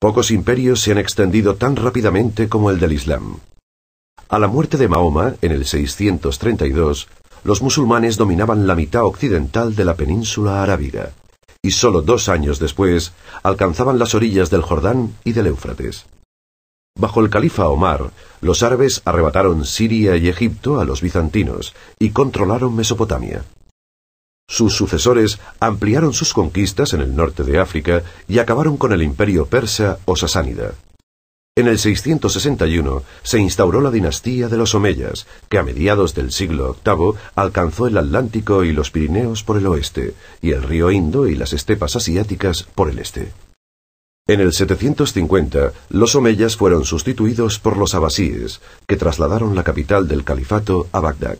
Pocos imperios se han extendido tan rápidamente como el del Islam. A la muerte de Mahoma, en el 632, los musulmanes dominaban la mitad occidental de la península arábiga, y solo dos años después alcanzaban las orillas del Jordán y del Éufrates. Bajo el califa Omar, los árabes arrebataron Siria y Egipto a los bizantinos y controlaron Mesopotamia. Sus sucesores ampliaron sus conquistas en el norte de África y acabaron con el imperio persa o sasánida. En el 661 se instauró la dinastía de los Omeyas, que a mediados del siglo VIII alcanzó el Atlántico y los Pirineos por el oeste, y el río Indo y las estepas asiáticas por el este. En el 750, los Omeyas fueron sustituidos por los abasíes, que trasladaron la capital del califato a Bagdad.